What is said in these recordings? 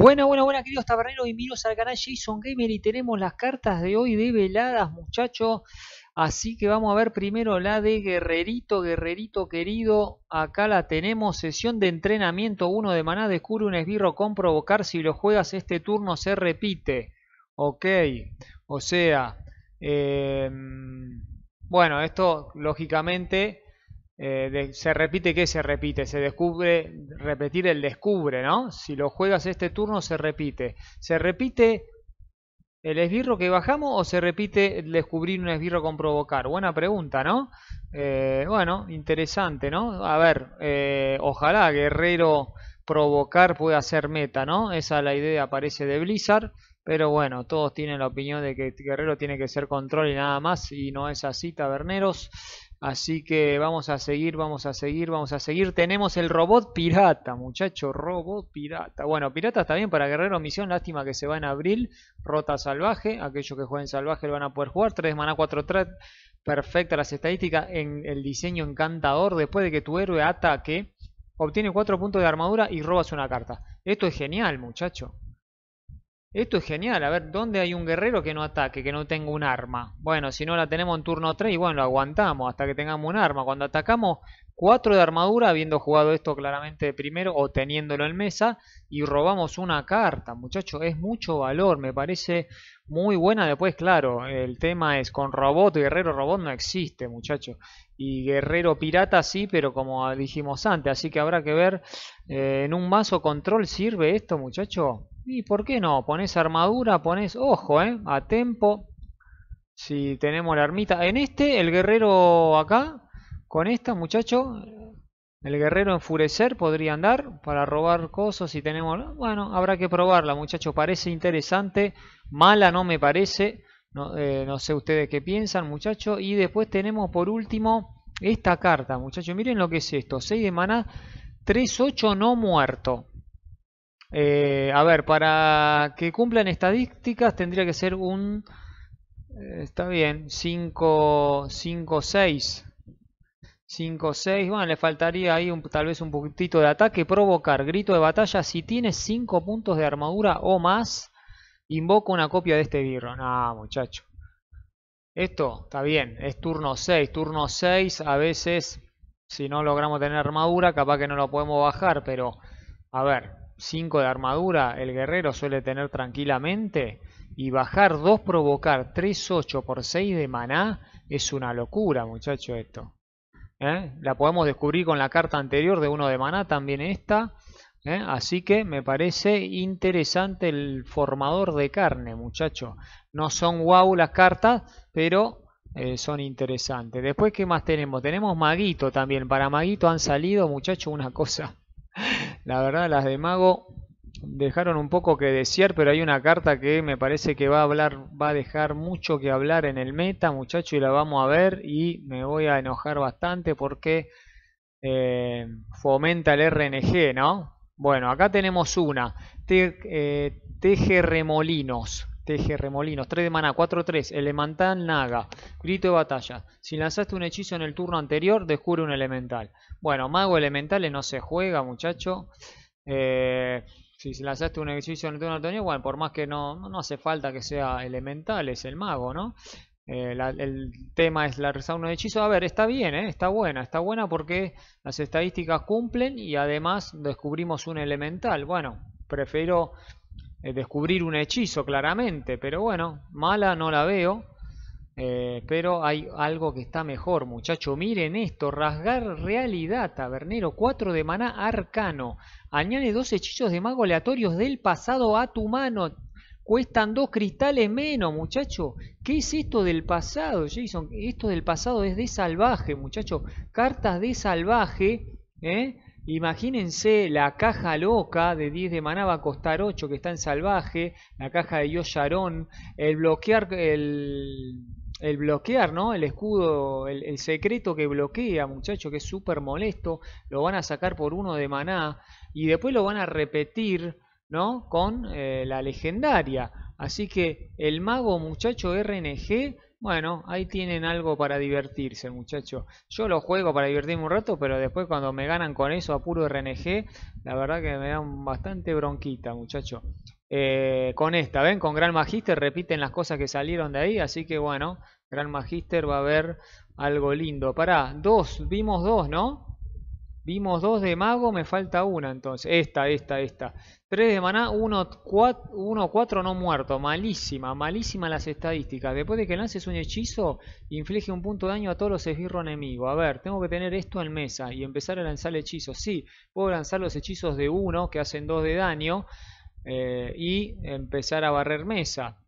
Bueno, bueno, bueno, queridos taberneros y al canal Jason Gamer y tenemos las cartas de hoy de veladas, muchachos. Así que vamos a ver primero la de Guerrerito, Guerrerito querido. Acá la tenemos, sesión de entrenamiento 1 de maná, descubre un esbirro con provocar. Si lo juegas este turno se repite. Ok, o sea, em, bueno, esto lógicamente eh, se repite que se repite, se descubre, repetir el descubre, ¿no? Si lo juegas este turno se repite. ¿Se repite el esbirro que bajamos o se repite el descubrir un esbirro con provocar? Buena pregunta, ¿no? Eh, bueno, interesante, ¿no? A ver, eh, ojalá Guerrero provocar pueda ser meta, ¿no? Esa es la idea, parece, de Blizzard. Pero bueno, todos tienen la opinión de que Guerrero tiene que ser control y nada más, y no es así, taberneros. Así que vamos a seguir, vamos a seguir, vamos a seguir. Tenemos el robot pirata, muchacho, robot pirata. Bueno, pirata está bien para Guerrero Misión, lástima que se va en abril. Rota salvaje, aquellos que jueguen salvaje lo van a poder jugar. 3 mana 4 tres. perfecta las estadísticas, en el diseño encantador. Después de que tu héroe ataque, obtiene 4 puntos de armadura y robas una carta. Esto es genial, muchacho. Esto es genial, a ver, ¿dónde hay un guerrero que no ataque, que no tenga un arma? Bueno, si no la tenemos en turno 3, bueno, lo aguantamos hasta que tengamos un arma. Cuando atacamos, 4 de armadura, habiendo jugado esto claramente primero o teniéndolo en mesa, y robamos una carta, muchachos, es mucho valor, me parece muy buena. Después, claro, el tema es con robot, guerrero robot no existe, muchachos. Y guerrero pirata sí, pero como dijimos antes, así que habrá que ver, eh, en un mazo control sirve esto, muchachos. ¿Y por qué no? Pones armadura, pones... Ojo, ¿eh? A tempo. Si tenemos la armita... En este, el guerrero acá. Con esta, muchacho. El guerrero enfurecer podría andar para robar cosas si tenemos... Bueno, habrá que probarla, muchachos. Parece interesante. Mala no me parece. No, eh, no sé ustedes qué piensan, muchachos. Y después tenemos por último esta carta, muchachos. Miren lo que es esto. 6 de maná, 3-8 no muerto. Eh, a ver, para que cumplan estadísticas tendría que ser un... Eh, está bien, 5, 5, 6. 5, 6. Bueno, le faltaría ahí un, tal vez un poquitito de ataque. Provocar, grito de batalla. Si tiene 5 puntos de armadura o más, invoco una copia de este birro. Ah, muchacho. Esto está bien, es turno 6. Turno 6 a veces, si no logramos tener armadura, capaz que no lo podemos bajar, pero... A ver, 5 de armadura el guerrero suele tener tranquilamente y bajar 2 provocar 3 8 por 6 de maná es una locura muchacho esto ¿Eh? la podemos descubrir con la carta anterior de 1 de maná también esta ¿eh? Así que me parece interesante el formador de carne, muchacho. No son guau las cartas, pero eh, son interesantes. Después, ¿qué más tenemos? Tenemos Maguito también. Para Maguito han salido, muchacho, una cosa la verdad, las de Mago dejaron un poco que desear, pero hay una carta que me parece que va a hablar, va a dejar mucho que hablar en el meta, muchacho, y la vamos a ver y me voy a enojar bastante porque eh, fomenta el RNG, ¿no? Bueno, acá tenemos una, te, eh, remolinos. Teje remolinos. 3 de mana, 4-3. Elemental Naga. Grito de batalla. Si lanzaste un hechizo en el turno anterior, descubre un elemental. Bueno, mago elementales no se juega, muchacho. Eh, si lanzaste un hechizo en el turno anterior, bueno, por más que no, no hace falta que sea elemental, es el mago, ¿no? Eh, el tema es la de un hechizo. A ver, está bien, ¿eh? está buena, está buena porque las estadísticas cumplen y además descubrimos un elemental. Bueno, prefiero eh, descubrir un hechizo claramente, pero bueno, mala no la veo. Eh, pero hay algo que está mejor, muchacho. Miren esto, rasgar realidad, tabernero cuatro de maná arcano. Añade dos hechizos de mago aleatorios del pasado a tu mano. Cuestan dos cristales menos, muchacho. ¿Qué es esto del pasado, Jason? Esto del pasado es de salvaje, muchacho. Cartas de salvaje, ¿eh? Imagínense la caja loca de 10 de maná va a costar 8 que está en salvaje, la caja de Yosharon, el bloquear el, bloquear, ¿no? El escudo, el, secreto que bloquea, muchacho, que es súper molesto, lo van a sacar por uno de maná y después lo van a repetir, ¿no? Con eh, la legendaria. Así que el mago, muchacho, RNG bueno, ahí tienen algo para divertirse, muchachos. Yo lo juego para divertirme un rato, pero después cuando me ganan con eso a puro RNG, la verdad que me dan bastante bronquita, muchachos. Eh, con esta, ¿ven? Con Gran Magister repiten las cosas que salieron de ahí, así que bueno, Gran Magister va a ver algo lindo. Pará, dos, vimos dos, ¿no? Vimos dos de mago, me falta una entonces. Esta, esta, esta. Tres de maná, uno, cuatro, cuatro no muerto. Malísima, malísima las estadísticas. Después de que lances un hechizo, inflige un punto de daño a todos los esbirros enemigos. A ver, tengo que tener esto en mesa y empezar a lanzar hechizos. Sí, puedo lanzar los hechizos de uno, que hacen dos de daño, eh, y empezar a barrer mesa.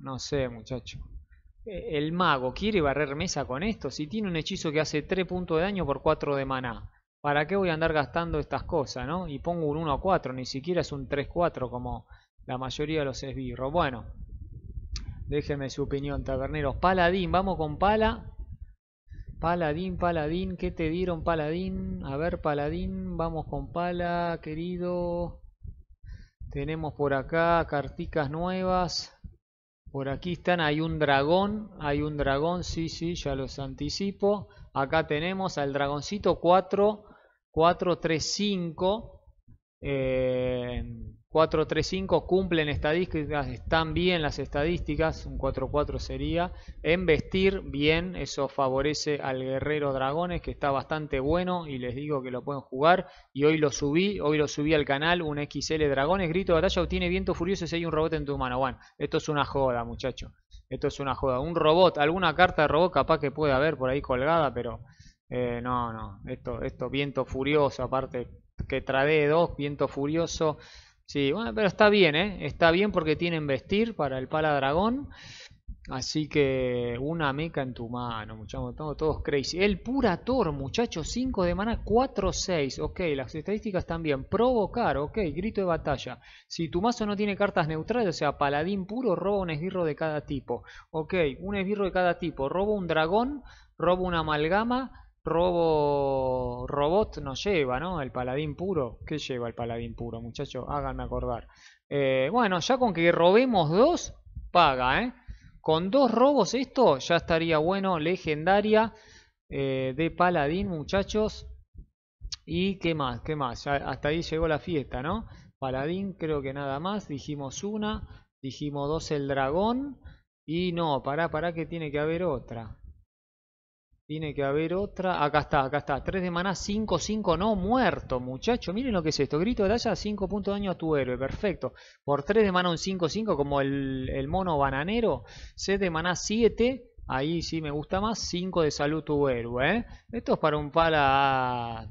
No sé, muchacho el mago quiere barrer mesa con esto. Si tiene un hechizo que hace 3 puntos de daño por 4 de maná, ¿para qué voy a andar gastando estas cosas, no? Y pongo un 1 a 4, ni siquiera es un 3-4 como la mayoría de los esbirros. Bueno, déjeme su opinión, taberneros. Paladín, vamos con pala. Paladín, paladín, ¿qué te dieron, paladín? A ver, paladín, vamos con pala, querido. Tenemos por acá carticas nuevas. Por aquí están, hay un dragón, hay un dragón, sí, sí, ya los anticipo. Acá tenemos al dragoncito 4, 4, 3, 5. Eh, 4 3 cumplen estadísticas, están bien las estadísticas, un 4-4 sería. En vestir bien, eso favorece al guerrero dragones que está bastante bueno y les digo que lo pueden jugar. Y hoy lo subí, hoy lo subí al canal, un XL dragones, grito de batalla, obtiene viento furioso si hay un robot en tu mano. Bueno, esto es una joda muchacho, esto es una joda. Un robot, alguna carta de robot capaz que puede haber por ahí colgada, pero eh, no, no, esto, esto viento furioso aparte que trae dos, viento furioso. Sí, bueno, pero está bien, ¿eh? Está bien porque tienen vestir para el pala dragón. Así que una meca en tu mano, muchachos. Estamos todos crazy. El Purator, muchachos. 5 de mana, 4-6. Ok, las estadísticas bien. Provocar, ok. Grito de batalla. Si tu mazo no tiene cartas neutrales, o sea, paladín puro, roba un esbirro de cada tipo. Ok, un esbirro de cada tipo. Robo un dragón, robo una amalgama, Robo Robot nos lleva, ¿no? El paladín puro. ¿Qué lleva el paladín puro, muchachos? Háganme acordar. Eh, bueno, ya con que robemos dos, paga, ¿eh? Con dos robos esto ya estaría bueno. Legendaria eh, de paladín, muchachos. ¿Y qué más? ¿Qué más? hasta ahí llegó la fiesta, ¿no? Paladín, creo que nada más. Dijimos una. Dijimos dos el dragón. Y no, para, pará que tiene que haber otra. Tiene que haber otra. Acá está, acá está. 3 de maná, 5, 5, no, muerto, muchacho. Miren lo que es esto. Grito de Daya, 5 puntos de daño a tu héroe. Perfecto. Por 3 de maná, un 5, 5, como el, mono bananero. 6 de maná, 7. Ahí sí me gusta más. 5 de salud tu héroe. ¿eh? Esto es para un pala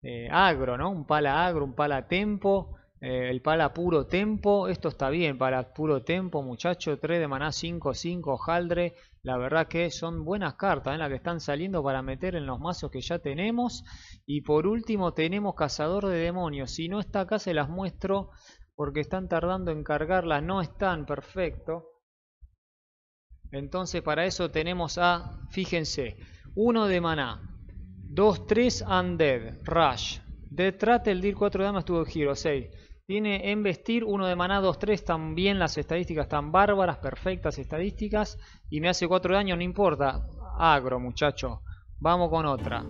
eh, agro, ¿no? Un pala agro, un pala tempo. Eh, el pala puro tempo. Esto está bien para puro tempo, muchacho. 3 de maná, 5, 5, jaldre, la verdad que son buenas cartas en ¿eh? las que están saliendo para meter en los mazos que ya tenemos. Y por último tenemos Cazador de Demonios. Si no está acá se las muestro porque están tardando en cargarlas. No están, perfecto. Entonces para eso tenemos a, fíjense, uno de maná. 2, 3, Undead, Rush. Detrás el Deal 4 damas tuvo giro 6. Tiene en vestir uno de maná 2-3, también las estadísticas están bárbaras, perfectas estadísticas. Y me hace 4 daño, no importa. Agro, muchacho. Vamos con otra.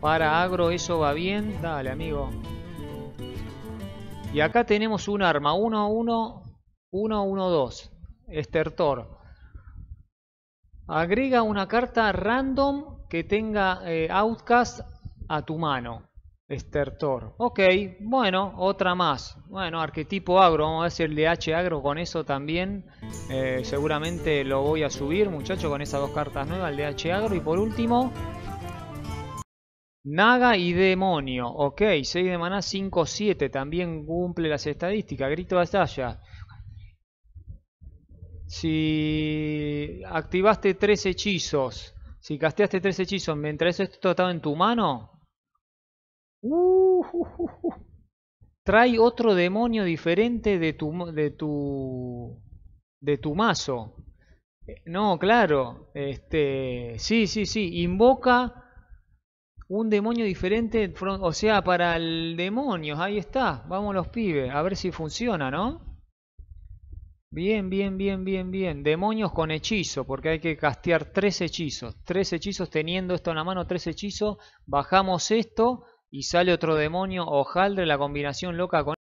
Para agro eso va bien. Dale, amigo. Y acá tenemos un arma. 1-1, 1-1-2. Estertor. Agrega una carta random que tenga eh, outcast a tu mano. Estertor. Ok, bueno, otra más. Bueno, arquetipo agro, vamos a hacer el de h agro con eso también. Eh, seguramente lo voy a subir, muchachos, con esas dos cartas nuevas, el h agro. Y por último, Naga y demonio. Ok, 6 de maná, 5-7. También cumple las estadísticas. Grito de batalla. Si activaste tres hechizos, si casteaste tres hechizos mientras esto estaba en tu mano, Uh, Trae otro demonio diferente de tu de tu de tu mazo. Eh, no, claro. Este, sí, sí, sí, invoca un demonio diferente, o sea, para el demonio, ahí está. Vamos los pibes, a ver si funciona, ¿no? Bien, bien, bien, bien, bien. Demonios con hechizo, porque hay que castear tres hechizos. Tres hechizos, teniendo esto en la mano, tres hechizos. Bajamos esto, y sale otro demonio ojaldre la combinación loca con